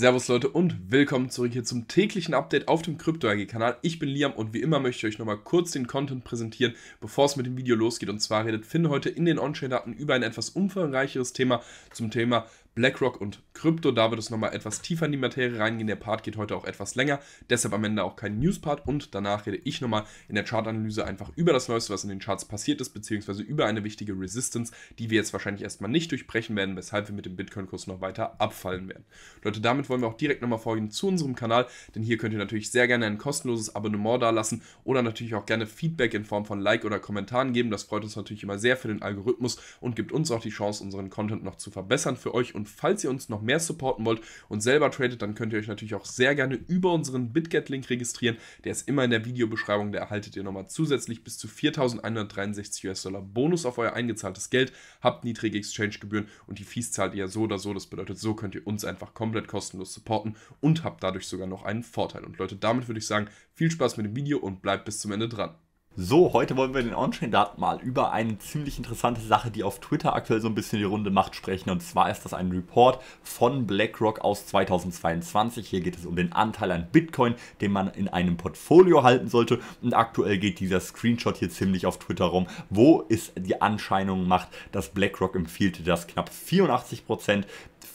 Servus Leute und willkommen zurück hier zum täglichen Update auf dem Crypto AG kanal Ich bin Liam und wie immer möchte ich euch nochmal kurz den Content präsentieren, bevor es mit dem Video losgeht. Und zwar redet Finn heute in den On-Chain-Daten über ein etwas umfangreicheres Thema zum Thema BlackRock und Krypto. Da wird es nochmal etwas tiefer in die Materie reingehen. Der Part geht heute auch etwas länger, deshalb am Ende auch kein News-Part. Und danach rede ich nochmal in der Chartanalyse einfach über das Neueste, was in den Charts passiert ist, beziehungsweise über eine wichtige Resistance, die wir jetzt wahrscheinlich erstmal nicht durchbrechen werden, weshalb wir mit dem Bitcoin-Kurs noch weiter abfallen werden. Leute, damit wollen wir auch direkt nochmal vorgehen zu unserem Kanal, denn hier könnt ihr natürlich sehr gerne ein kostenloses Abonnement dalassen oder natürlich auch gerne Feedback in Form von Like oder Kommentaren geben. Das freut uns natürlich immer sehr für den Algorithmus und gibt uns auch die Chance, unseren Content noch zu verbessern für euch und falls ihr uns noch mehr supporten wollt und selber tradet, dann könnt ihr euch natürlich auch sehr gerne über unseren BitGet-Link registrieren. Der ist immer in der Videobeschreibung. Da erhaltet ihr nochmal zusätzlich bis zu 4.163 US-Dollar Bonus auf euer eingezahltes Geld. Habt niedrige Exchange-Gebühren und die Fees zahlt ihr so oder so. Das bedeutet, so könnt ihr uns einfach komplett kostenlos supporten und habt dadurch sogar noch einen Vorteil. Und Leute, damit würde ich sagen, viel Spaß mit dem Video und bleibt bis zum Ende dran. So, heute wollen wir den On-Chain-Daten mal über eine ziemlich interessante Sache, die auf Twitter aktuell so ein bisschen die Runde macht, sprechen. Und zwar ist das ein Report von BlackRock aus 2022. Hier geht es um den Anteil an Bitcoin, den man in einem Portfolio halten sollte. Und aktuell geht dieser Screenshot hier ziemlich auf Twitter rum, wo es die Anscheinung macht, dass BlackRock empfiehlt, dass knapp 84%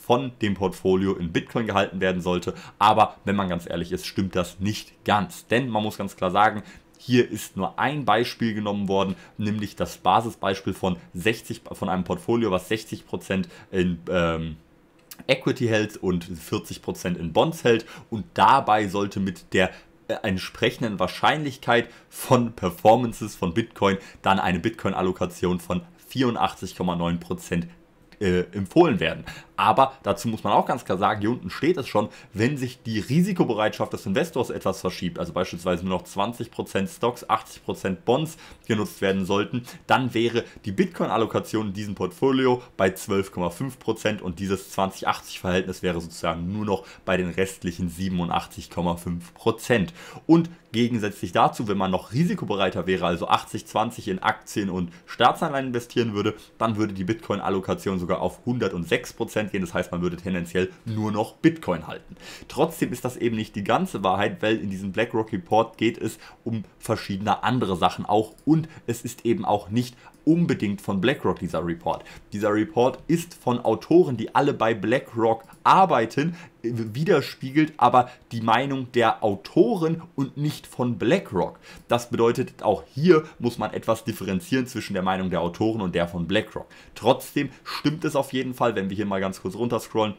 von dem Portfolio in Bitcoin gehalten werden sollte. Aber wenn man ganz ehrlich ist, stimmt das nicht ganz. Denn man muss ganz klar sagen, hier ist nur ein Beispiel genommen worden, nämlich das Basisbeispiel von 60 von einem Portfolio, was 60 Prozent in ähm, Equity hält und 40% Prozent in Bonds hält und dabei sollte mit der äh, entsprechenden Wahrscheinlichkeit von Performances von Bitcoin dann eine Bitcoin-Allokation von 84,9% äh, empfohlen werden. Aber dazu muss man auch ganz klar sagen, hier unten steht es schon, wenn sich die Risikobereitschaft des Investors etwas verschiebt, also beispielsweise nur noch 20% Stocks, 80% Bonds genutzt werden sollten, dann wäre die Bitcoin-Allokation in diesem Portfolio bei 12,5% und dieses 20-80-Verhältnis wäre sozusagen nur noch bei den restlichen 87,5%. Und gegensätzlich dazu, wenn man noch risikobereiter wäre, also 80-20 in Aktien und Staatsanleihen investieren würde, dann würde die Bitcoin-Allokation sogar auf 106% Cent gehen. Das heißt, man würde tendenziell nur noch Bitcoin halten. Trotzdem ist das eben nicht die ganze Wahrheit, weil in diesem BlackRock Report geht es um verschiedene andere Sachen auch und es ist eben auch nicht unbedingt von BlackRock, dieser Report. Dieser Report ist von Autoren, die alle bei BlackRock arbeiten, widerspiegelt aber die Meinung der Autoren und nicht von BlackRock. Das bedeutet, auch hier muss man etwas differenzieren zwischen der Meinung der Autoren und der von BlackRock. Trotzdem stimmt es auf jeden Fall, wenn wir hier mal ganz kurz runterscrollen,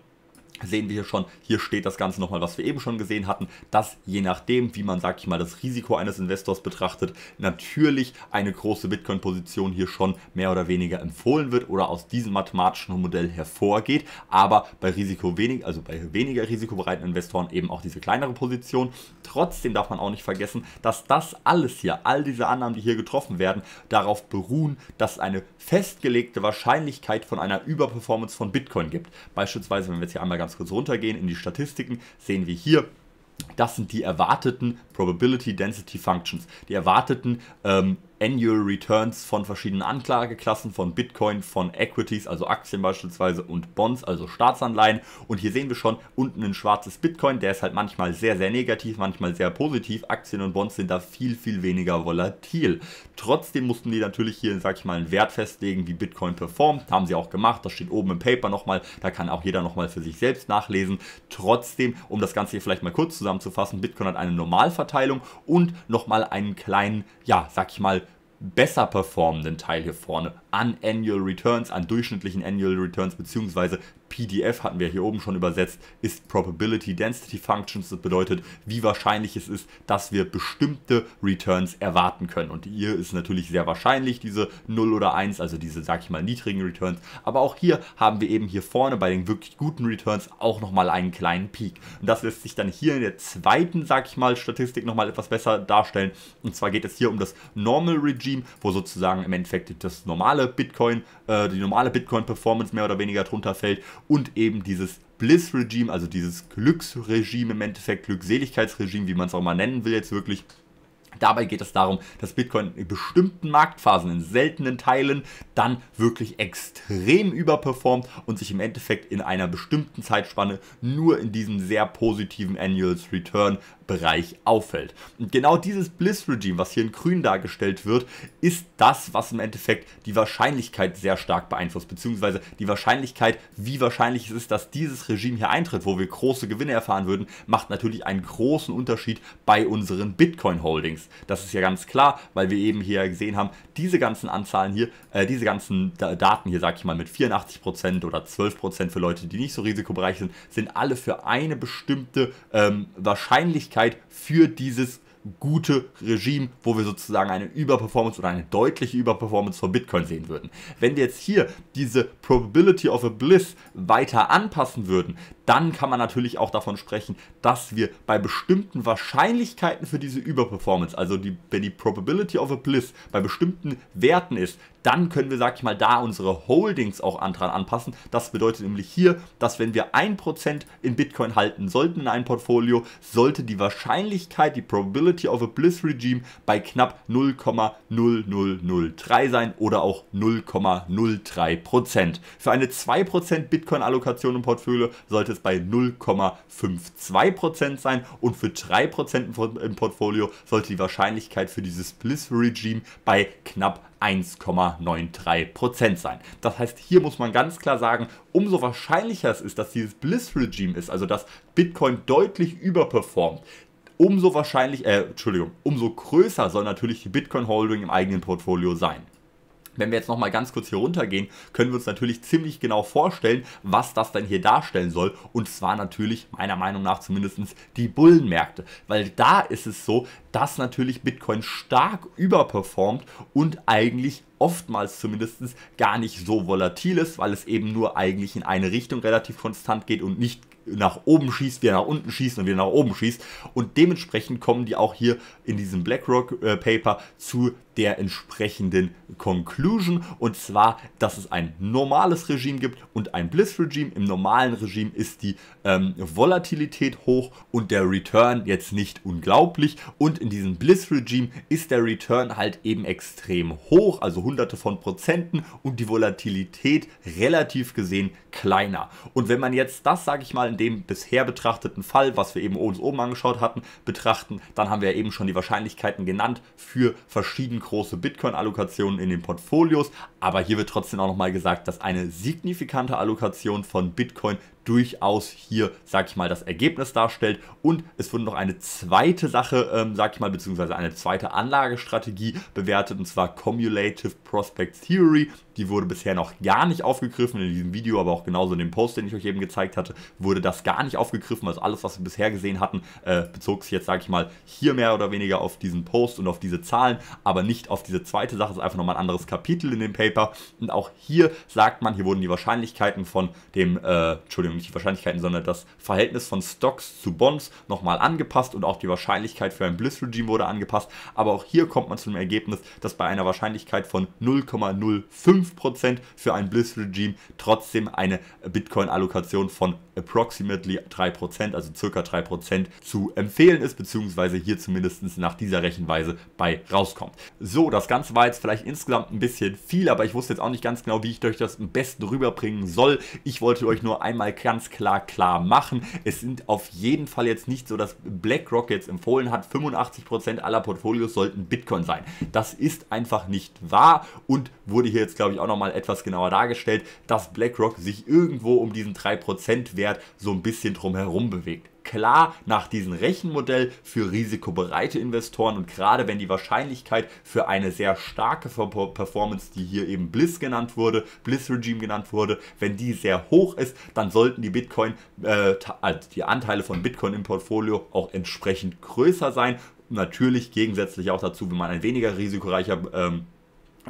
sehen wir hier schon, hier steht das Ganze nochmal, was wir eben schon gesehen hatten, dass je nachdem, wie man, sag ich mal, das Risiko eines Investors betrachtet, natürlich eine große Bitcoin-Position hier schon mehr oder weniger empfohlen wird oder aus diesem mathematischen Modell hervorgeht, aber bei Risiko wenig, also bei weniger risikobereiten Investoren eben auch diese kleinere Position. Trotzdem darf man auch nicht vergessen, dass das alles hier, all diese Annahmen, die hier getroffen werden, darauf beruhen, dass eine festgelegte Wahrscheinlichkeit von einer Überperformance von Bitcoin gibt. Beispielsweise, wenn wir jetzt hier einmal ganz ganz kurz runtergehen in die Statistiken, sehen wir hier, das sind die erwarteten Probability Density Functions, die erwarteten ähm, Annual Returns von verschiedenen Anklageklassen, von Bitcoin, von Equities, also Aktien beispielsweise und Bonds, also Staatsanleihen. Und hier sehen wir schon unten ein schwarzes Bitcoin, der ist halt manchmal sehr, sehr negativ, manchmal sehr positiv. Aktien und Bonds sind da viel, viel weniger volatil. Trotzdem mussten die natürlich hier, sag ich mal, einen Wert festlegen, wie Bitcoin performt. Haben sie auch gemacht, das steht oben im Paper nochmal, da kann auch jeder nochmal für sich selbst nachlesen. Trotzdem, um das Ganze hier vielleicht mal kurz zusammenzufassen, Bitcoin hat eine Normalverteilung und nochmal einen kleinen, ja, sag ich mal, besser performenden Teil hier vorne an Annual Returns, an durchschnittlichen Annual Returns beziehungsweise PDF hatten wir hier oben schon übersetzt, ist Probability Density Functions. Das bedeutet, wie wahrscheinlich es ist, dass wir bestimmte Returns erwarten können. Und hier ist natürlich sehr wahrscheinlich diese 0 oder 1, also diese, sag ich mal, niedrigen Returns. Aber auch hier haben wir eben hier vorne bei den wirklich guten Returns auch nochmal einen kleinen Peak. Und das lässt sich dann hier in der zweiten, sag ich mal, Statistik nochmal etwas besser darstellen. Und zwar geht es hier um das Normal Regime, wo sozusagen im Endeffekt das normale Bitcoin, äh, die normale Bitcoin-Performance mehr oder weniger drunter fällt und eben dieses Bliss-Regime, also dieses Glücksregime im Endeffekt, Glückseligkeitsregime, wie man es auch mal nennen will jetzt wirklich, Dabei geht es darum, dass Bitcoin in bestimmten Marktphasen, in seltenen Teilen, dann wirklich extrem überperformt und sich im Endeffekt in einer bestimmten Zeitspanne nur in diesem sehr positiven Annuals Return Bereich auffällt. Und genau dieses Bliss-Regime, was hier in grün dargestellt wird, ist das, was im Endeffekt die Wahrscheinlichkeit sehr stark beeinflusst, beziehungsweise die Wahrscheinlichkeit, wie wahrscheinlich es ist, dass dieses Regime hier eintritt, wo wir große Gewinne erfahren würden, macht natürlich einen großen Unterschied bei unseren Bitcoin-Holdings ist. Das ist ja ganz klar, weil wir eben hier gesehen haben, diese ganzen Anzahlen hier, äh, diese ganzen Daten hier, sag ich mal, mit 84% oder 12% für Leute, die nicht so risikobereich sind, sind alle für eine bestimmte ähm, Wahrscheinlichkeit für dieses gute Regime, wo wir sozusagen eine Überperformance oder eine deutliche Überperformance von Bitcoin sehen würden. Wenn wir jetzt hier diese Probability of a Bliss weiter anpassen würden, dann kann man natürlich auch davon sprechen, dass wir bei bestimmten Wahrscheinlichkeiten für diese Überperformance, also die, wenn die Probability of a Bliss bei bestimmten Werten ist, dann können wir, sag ich mal, da unsere Holdings auch dran anpassen. Das bedeutet nämlich hier, dass wenn wir 1% in Bitcoin halten sollten in einem Portfolio, sollte die Wahrscheinlichkeit, die Probability of a Bliss Regime bei knapp 0,0003 sein oder auch 0,03%. Für eine 2% Bitcoin-Allokation im Portfolio sollte es bei 0,52% sein und für 3% im Portfolio sollte die Wahrscheinlichkeit für dieses Bliss-Regime bei knapp 1,93% sein. Das heißt, hier muss man ganz klar sagen, umso wahrscheinlicher es ist, dass dieses Bliss-Regime ist, also dass Bitcoin deutlich überperformt, umso wahrscheinlich, äh, Entschuldigung, umso größer soll natürlich die Bitcoin-Holding im eigenen Portfolio sein. Wenn wir jetzt nochmal ganz kurz hier runtergehen, können wir uns natürlich ziemlich genau vorstellen, was das denn hier darstellen soll. Und zwar natürlich meiner Meinung nach zumindest die Bullenmärkte. Weil da ist es so, dass natürlich Bitcoin stark überperformt und eigentlich oftmals zumindest gar nicht so volatil ist, weil es eben nur eigentlich in eine Richtung relativ konstant geht und nicht nach oben schießt, wieder nach unten schießt und wieder nach oben schießt. Und dementsprechend kommen die auch hier in diesem BlackRock-Paper äh, zu der entsprechenden Conclusion. Und zwar, dass es ein normales Regime gibt und ein Bliss-Regime. Im normalen Regime ist die ähm, Volatilität hoch und der Return jetzt nicht unglaublich. Und in diesem Bliss-Regime ist der Return halt eben extrem hoch, also hunderte von Prozenten und die Volatilität relativ gesehen kleiner. Und wenn man jetzt das, sage ich mal, in dem bisher betrachteten Fall, was wir eben uns oben angeschaut hatten, betrachten, dann haben wir eben schon die Wahrscheinlichkeiten genannt für verschieden große Bitcoin-Allokationen in den Portfolios. Aber hier wird trotzdem auch nochmal gesagt, dass eine signifikante Allokation von Bitcoin durchaus hier, sag ich mal, das Ergebnis darstellt. Und es wurde noch eine zweite Sache, ähm, sag ich mal, beziehungsweise eine zweite Anlagestrategie bewertet, und zwar Cumulative Prospect Theory. Die wurde bisher noch gar nicht aufgegriffen in diesem Video, aber auch genauso in dem Post, den ich euch eben gezeigt hatte, wurde das gar nicht aufgegriffen. Also alles, was wir bisher gesehen hatten, äh, bezog sich jetzt, sag ich mal, hier mehr oder weniger auf diesen Post und auf diese Zahlen, aber nicht auf diese zweite Sache. Das ist einfach nochmal ein anderes Kapitel in dem Paper. Und auch hier sagt man, hier wurden die Wahrscheinlichkeiten von dem, äh, Entschuldigung, nämlich die Wahrscheinlichkeiten, sondern das Verhältnis von Stocks zu Bonds nochmal angepasst und auch die Wahrscheinlichkeit für ein Bliss-Regime wurde angepasst. Aber auch hier kommt man zum Ergebnis, dass bei einer Wahrscheinlichkeit von 0,05% für ein Bliss-Regime trotzdem eine Bitcoin-Allokation von approximately 3%, also circa 3% zu empfehlen ist, beziehungsweise hier zumindest nach dieser Rechenweise bei rauskommt. So, das Ganze war jetzt vielleicht insgesamt ein bisschen viel, aber ich wusste jetzt auch nicht ganz genau, wie ich euch das am besten rüberbringen soll. Ich wollte euch nur einmal ganz klar klar machen. Es sind auf jeden Fall jetzt nicht so, dass BlackRock jetzt empfohlen hat, 85% aller Portfolios sollten Bitcoin sein. Das ist einfach nicht wahr und wurde hier jetzt, glaube ich, auch nochmal etwas genauer dargestellt, dass BlackRock sich irgendwo um diesen 3%-Wert so ein bisschen drumherum bewegt klar nach diesem Rechenmodell für risikobereite Investoren und gerade wenn die Wahrscheinlichkeit für eine sehr starke Performance, die hier eben Bliss genannt wurde, Bliss Regime genannt wurde, wenn die sehr hoch ist, dann sollten die Bitcoin, äh, also die Anteile von Bitcoin im Portfolio auch entsprechend größer sein. Natürlich gegensätzlich auch dazu, wenn man ein weniger risikoreicher ähm,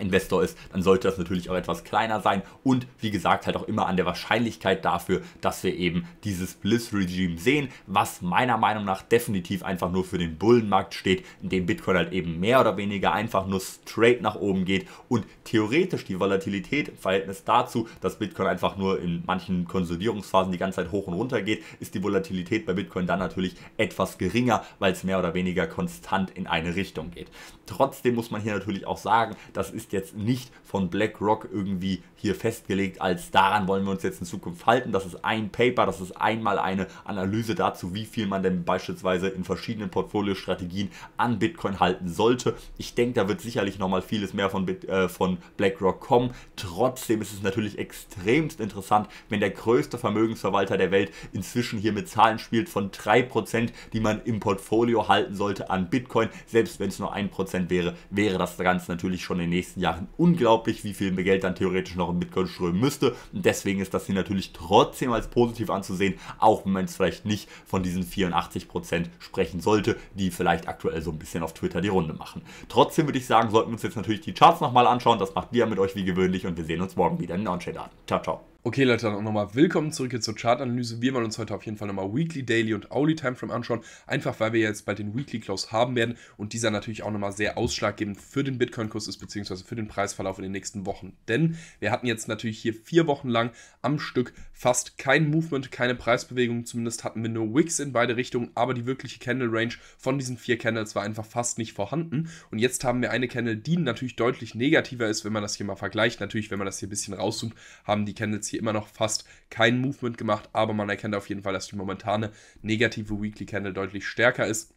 Investor ist, dann sollte das natürlich auch etwas kleiner sein und wie gesagt halt auch immer an der Wahrscheinlichkeit dafür, dass wir eben dieses Bliss-Regime sehen, was meiner Meinung nach definitiv einfach nur für den Bullenmarkt steht, in dem Bitcoin halt eben mehr oder weniger einfach nur straight nach oben geht und theoretisch die Volatilität im Verhältnis dazu, dass Bitcoin einfach nur in manchen Konsolidierungsphasen die ganze Zeit hoch und runter geht, ist die Volatilität bei Bitcoin dann natürlich etwas geringer, weil es mehr oder weniger konstant in eine Richtung geht. Trotzdem muss man hier natürlich auch sagen, das ist ist jetzt nicht von BlackRock irgendwie hier festgelegt, als daran wollen wir uns jetzt in Zukunft halten. Das ist ein Paper, das ist einmal eine Analyse dazu, wie viel man denn beispielsweise in verschiedenen Portfoliostrategien an Bitcoin halten sollte. Ich denke, da wird sicherlich nochmal vieles mehr von, Bit, äh, von BlackRock kommen. Trotzdem ist es natürlich extremst interessant, wenn der größte Vermögensverwalter der Welt inzwischen hier mit Zahlen spielt von 3%, die man im Portfolio halten sollte an Bitcoin. Selbst wenn es nur 1% wäre, wäre das Ganze natürlich schon in den nächsten nächsten Jahren unglaublich, wie viel mehr Geld dann theoretisch noch in Bitcoin strömen müsste. Und deswegen ist das hier natürlich trotzdem als positiv anzusehen, auch wenn man es vielleicht nicht von diesen 84% sprechen sollte, die vielleicht aktuell so ein bisschen auf Twitter die Runde machen. Trotzdem würde ich sagen, sollten wir uns jetzt natürlich die Charts nochmal anschauen. Das macht ihr mit euch wie gewöhnlich und wir sehen uns morgen wieder in den On-Chain-Daten. Ciao, ciao. Okay, Leute, dann auch nochmal willkommen zurück hier zur Chartanalyse. Wir wollen uns heute auf jeden Fall nochmal Weekly, Daily und Hourly Timeframe anschauen. Einfach weil wir jetzt bald den Weekly Close haben werden und dieser natürlich auch nochmal sehr ausschlaggebend für den Bitcoin-Kurs ist, beziehungsweise für den Preisverlauf in den nächsten Wochen. Denn wir hatten jetzt natürlich hier vier Wochen lang am Stück fast kein Movement, keine Preisbewegung. Zumindest hatten wir nur Wicks in beide Richtungen, aber die wirkliche Candle Range von diesen vier Candles war einfach fast nicht vorhanden. Und jetzt haben wir eine Candle, die natürlich deutlich negativer ist, wenn man das hier mal vergleicht. Natürlich, wenn man das hier ein bisschen rauszoomt, haben die Candles hier immer noch fast kein Movement gemacht, aber man erkennt auf jeden Fall, dass die momentane negative Weekly Candle deutlich stärker ist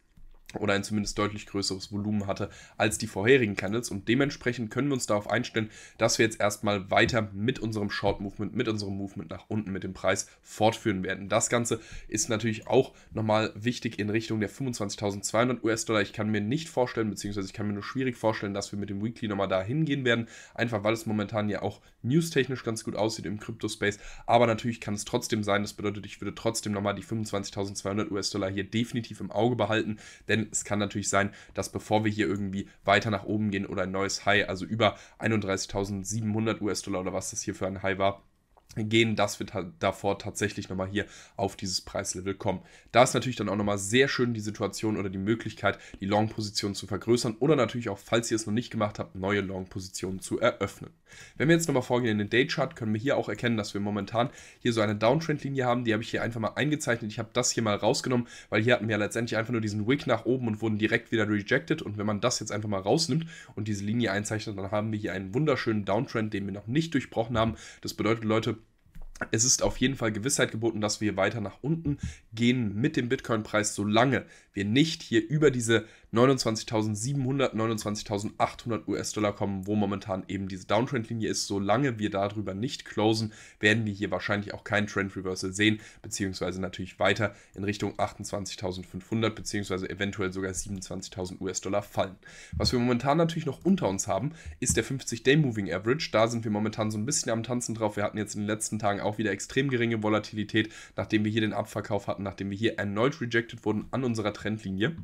oder ein zumindest deutlich größeres Volumen hatte als die vorherigen Candles. Und dementsprechend können wir uns darauf einstellen, dass wir jetzt erstmal weiter mit unserem Short Movement, mit unserem Movement nach unten, mit dem Preis fortführen werden. Das Ganze ist natürlich auch nochmal wichtig in Richtung der 25.200 US-Dollar. Ich kann mir nicht vorstellen, beziehungsweise ich kann mir nur schwierig vorstellen, dass wir mit dem Weekly nochmal da hingehen werden. Einfach weil es momentan ja auch newstechnisch ganz gut aussieht im Crypto-Space. Aber natürlich kann es trotzdem sein, das bedeutet, ich würde trotzdem nochmal die 25.200 US-Dollar hier definitiv im Auge behalten, denn denn es kann natürlich sein, dass bevor wir hier irgendwie weiter nach oben gehen oder ein neues High, also über 31.700 US-Dollar oder was das hier für ein High war, gehen, dass wir ta halt davor tatsächlich nochmal hier auf dieses Preislevel kommen. Da ist natürlich dann auch nochmal sehr schön die Situation oder die Möglichkeit, die Long-Position zu vergrößern oder natürlich auch, falls ihr es noch nicht gemacht habt, neue Long-Positionen zu eröffnen. Wenn wir jetzt nochmal vorgehen in den Daychart, können wir hier auch erkennen, dass wir momentan hier so eine Downtrend-Linie haben. Die habe ich hier einfach mal eingezeichnet. Ich habe das hier mal rausgenommen, weil hier hatten wir ja letztendlich einfach nur diesen Wick nach oben und wurden direkt wieder rejected. Und wenn man das jetzt einfach mal rausnimmt und diese Linie einzeichnet, dann haben wir hier einen wunderschönen Downtrend, den wir noch nicht durchbrochen haben. Das bedeutet, Leute, es ist auf jeden Fall Gewissheit geboten, dass wir weiter nach unten gehen mit dem Bitcoin-Preis, solange wir nicht hier über diese 29.700, 29.800 US-Dollar kommen, wo momentan eben diese Downtrend-Linie ist. Solange wir darüber nicht closen, werden wir hier wahrscheinlich auch keinen Trend-Reversal sehen, beziehungsweise natürlich weiter in Richtung 28.500, beziehungsweise eventuell sogar 27.000 US-Dollar fallen. Was wir momentan natürlich noch unter uns haben, ist der 50-Day-Moving Average. Da sind wir momentan so ein bisschen am Tanzen drauf. Wir hatten jetzt in den letzten Tagen auch wieder extrem geringe Volatilität, nachdem wir hier den Abverkauf hatten, nachdem wir hier erneut rejected wurden an unserer Trendlinie.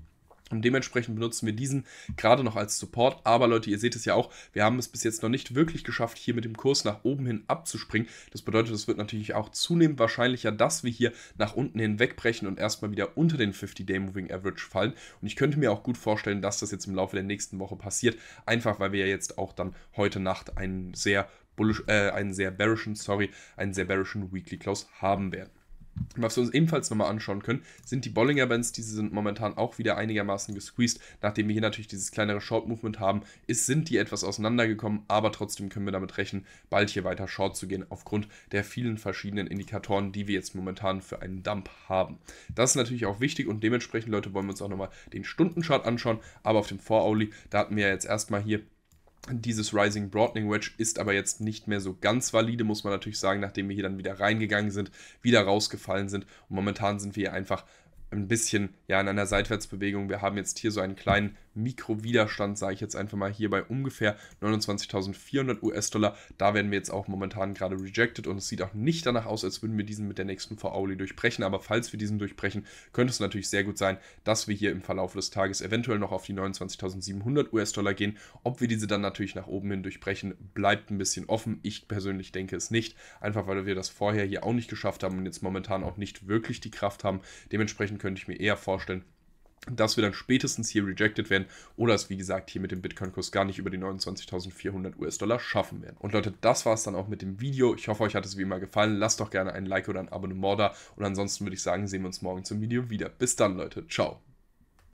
Und dementsprechend benutzen wir diesen gerade noch als Support. Aber Leute, ihr seht es ja auch, wir haben es bis jetzt noch nicht wirklich geschafft, hier mit dem Kurs nach oben hin abzuspringen. Das bedeutet, es wird natürlich auch zunehmend wahrscheinlicher, dass wir hier nach unten hin wegbrechen und erstmal wieder unter den 50-Day Moving Average fallen. Und ich könnte mir auch gut vorstellen, dass das jetzt im Laufe der nächsten Woche passiert. Einfach, weil wir ja jetzt auch dann heute Nacht einen sehr bullish, äh, einen sehr bearischen, sorry, einen sehr bearischen Weekly Close haben werden. Was wir uns ebenfalls nochmal anschauen können, sind die Bollinger Bands. Diese sind momentan auch wieder einigermaßen gesqueezed. Nachdem wir hier natürlich dieses kleinere Short Movement haben, ist, sind die etwas auseinandergekommen, aber trotzdem können wir damit rechnen, bald hier weiter Short zu gehen, aufgrund der vielen verschiedenen Indikatoren, die wir jetzt momentan für einen Dump haben. Das ist natürlich auch wichtig und dementsprechend, Leute, wollen wir uns auch nochmal den Stundenchart anschauen. Aber auf dem Vor-Auli, da hatten wir ja jetzt erstmal hier dieses Rising Broadening Wedge ist aber jetzt nicht mehr so ganz valide, muss man natürlich sagen, nachdem wir hier dann wieder reingegangen sind, wieder rausgefallen sind. Und momentan sind wir hier einfach ein bisschen ja in einer Seitwärtsbewegung. Wir haben jetzt hier so einen kleinen Mikrowiderstand, sage ich jetzt einfach mal hier bei ungefähr 29.400 US-Dollar. Da werden wir jetzt auch momentan gerade rejected und es sieht auch nicht danach aus, als würden wir diesen mit der nächsten VAULI durchbrechen. Aber falls wir diesen durchbrechen, könnte es natürlich sehr gut sein, dass wir hier im Verlauf des Tages eventuell noch auf die 29.700 US-Dollar gehen. Ob wir diese dann natürlich nach oben hin durchbrechen, bleibt ein bisschen offen. Ich persönlich denke es nicht, einfach weil wir das vorher hier auch nicht geschafft haben und jetzt momentan auch nicht wirklich die Kraft haben. Dementsprechend könnte ich mir eher vorstellen, dass wir dann spätestens hier rejected werden oder es, wie gesagt, hier mit dem Bitcoin-Kurs gar nicht über die 29.400 US-Dollar schaffen werden. Und Leute, das war es dann auch mit dem Video. Ich hoffe, euch hat es wie immer gefallen. Lasst doch gerne ein Like oder ein Abonnement da und ansonsten würde ich sagen, sehen wir uns morgen zum Video wieder. Bis dann, Leute. Ciao.